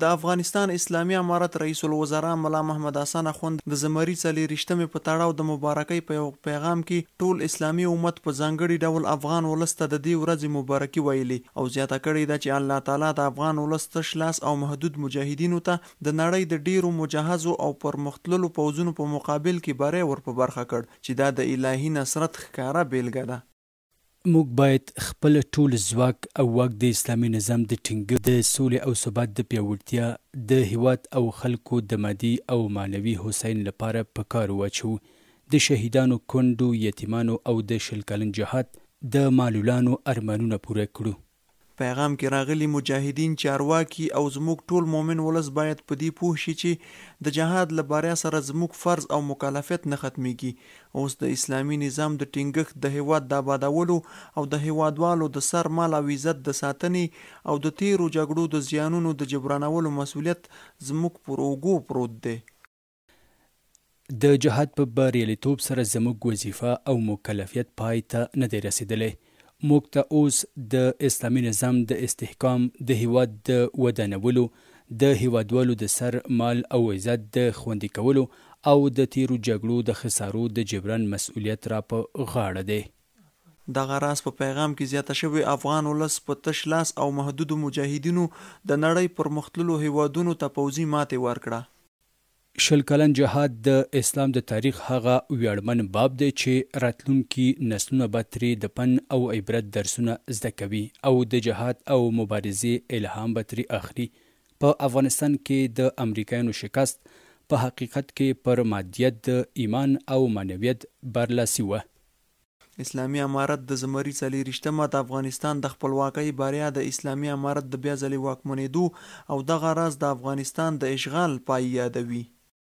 د افغانستان اسلامي امارت رئیس الوزرا ملا محمد حسن اخوند د زمری څلې رښتمه په تړاو د مبارکۍ په یو پیغام کې ټول اسلامي امت په ځنګړي ډول افغان ولسته د دې ورځې مبارکي ویلي او زیاته کړې ده چې الله تعالی د افغان ولست شلاس او محدود مجاهدینو ته د نړۍ د ډیرو مجهزو او پرمختللو پوځونو په مقابل کې بری ور په برخه کړ چې دا د الهي نصرت ښکارا بیلګه ده موږ باید خپل ټول ځواک او واک د اسلامي نظام د ټینګ د سولې او ثبات د پیاوړتیا د هیواد او خلکو د مادي او مانوي حسین لپاره په کار واچو د شهیدانو کندو یتیمانو او د شلکلن جهاد د مالولانو ارمانونه پوره کړو پیغام کې راغلي مجاهدین چارواکي او زموږ ټول مؤمن ولس باید په دې پوه شي چې د جهاد لپاره سره زموږ فرض او مکلفیت نه ختميږي اوس د اسلامي نظام د ټینګښت د هیواد د آبادولو او د هیوادوالو د سر مال او عزت د ساتنې او د تیرو جګړو د زیانونو د جبرانولو مسولیت زموږ پر اوګو پروت دی د جهاد په بریالیتوب سره زموږ وظیفه او مکلفیت پای ته نه دی رسیدلی موږ ته اوس د اسلامي نظام د استحکام د هیواد د ودانولو د هیوادوالو د سر مال او عزت د خوندي کولو او د تیرو جګړو د خسارو د جبران مسؤلیت را په غاړه دی دغه راس په پیغام کې زیاته شوی افغان ولس په تش لاس او محدود مجاهدینو د نړۍ پر مختللو هیوادونو ته پوزي ماته ورکړه شلکلن جهاد د اسلام د تاریخ هغه ویړمن باب دی چې راتلونکي نسلونه به ترې د پن او عبرت درسونه زده کوي او د جهاد او مبارزې الهام به ترې اخلي په افغانستان کې د امریکایانو شکست په حقیقت کې پر مادیت د ایمان او معنویت برلاسي و اسلامی امارت د زمری څلې رښتمه د افغانستان د خپلواکۍ باریا د اسلامی امارت د بیا ځلې واکمنېدو او دغه راز د افغانستان د اشغال پای یادوي